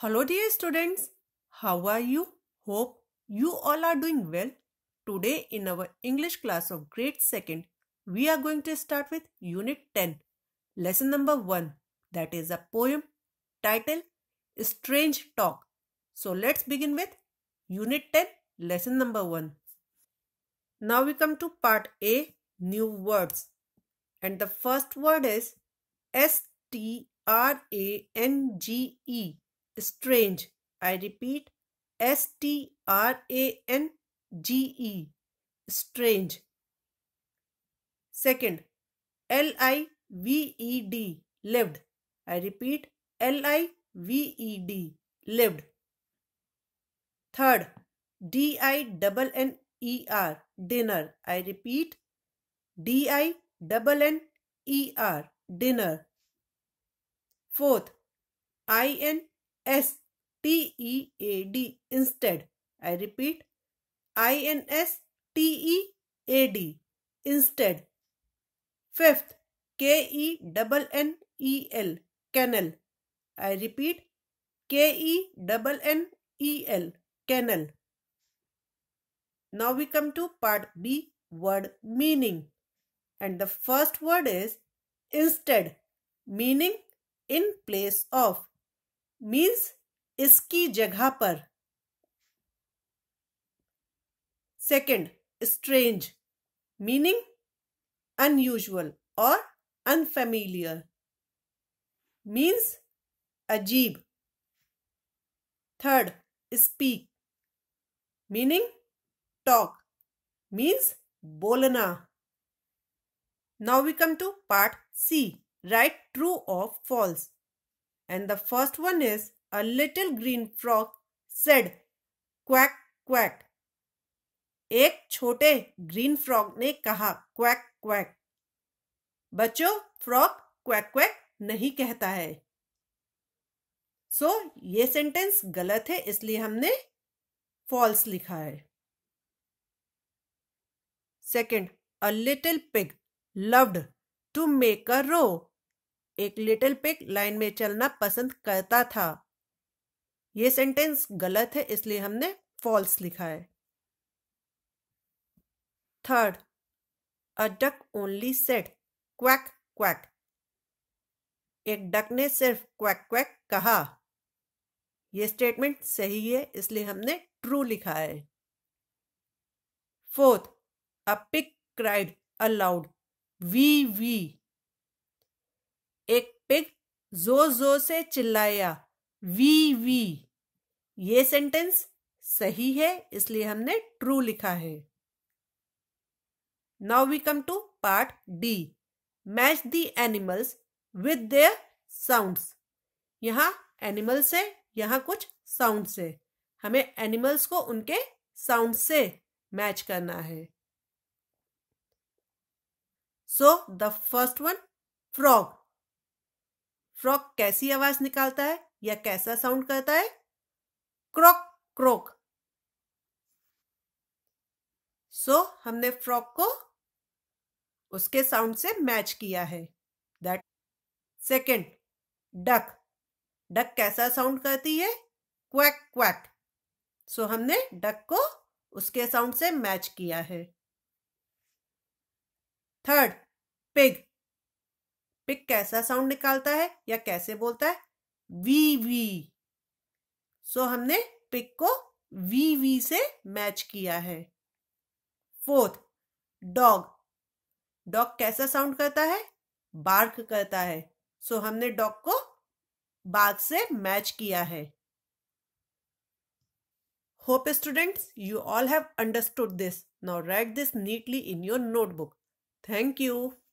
Hello dear students, how are you? Hope you all are doing well. Today in our English class of grade 2nd, we are going to start with unit 10, lesson number 1 that is a poem title Strange Talk. So let's begin with unit 10 lesson number 1. Now we come to part A new words and the first word is S T R A N G E strange. I repeat, S T R A N G E, strange. Second, L I V E D, lived. I repeat, L I V E D, lived. Third, D I double N E R, dinner. I repeat, D I double N E R, dinner. Fourth, I N S T E A D instead. I repeat I N S T E A D instead. Fifth K E double N E L kennel. I repeat K E double N E L kennel. Now we come to part B word meaning and the first word is instead meaning in place of means इसकी जगह पर second strange meaning unusual और unfamiliar means अजीब third speak meaning talk means बोलना now we come to part C right true or false And the first one is a little green frog said quack quack. एक छोटे green frog ने कहा quack quack बच्चों frog quack quack नहीं कहता है सो so, ये सेंटेंस गलत है इसलिए हमने फॉल्स लिखा है second a little pig loved to make a row एक लिटिल पिक लाइन में चलना पसंद करता था ये सेंटेंस गलत है इसलिए हमने फॉल्स लिखा है third a duck only said quack quack एक डक ने सिर्फ क्वैक क्वैक कहा यह स्टेटमेंट सही है इसलिए हमने ट्रू लिखा है fourth a pig cried aloud wee wee एक पिग जोर जोर से चिल्लाया वी वी ये सेंटेंस सही है इसलिए हमने ट्रू लिखा है now we come to part D match the animals with their sounds यहां एनिमल्स है यहां कुछ साउंड्स है हमें एनिमल्स को उनके साउंड से मैच करना है so the first one frog frog कैसी आवाज निकालता है या कैसा साउंड करता है क्रॉक क्रोक सो so, हमने फ्रॉक को उसके साउंड से मैच किया है दैट सेकेंड डक डक कैसा साउंड करती है क्वैक क्वैक सो हमने डक को उसके साउंड से मैच किया है थर्ड पिग पिक कैसा साउंड निकालता है या कैसे बोलता है वी वी सो हमने पिक को वी वी से मैच किया है फोर्थ डॉग डॉग कैसा साउंड करता है बार्क करता है सो हमने डॉग को बाघ से मैच किया है hope students you all have understood this now write this neatly in your notebook thank you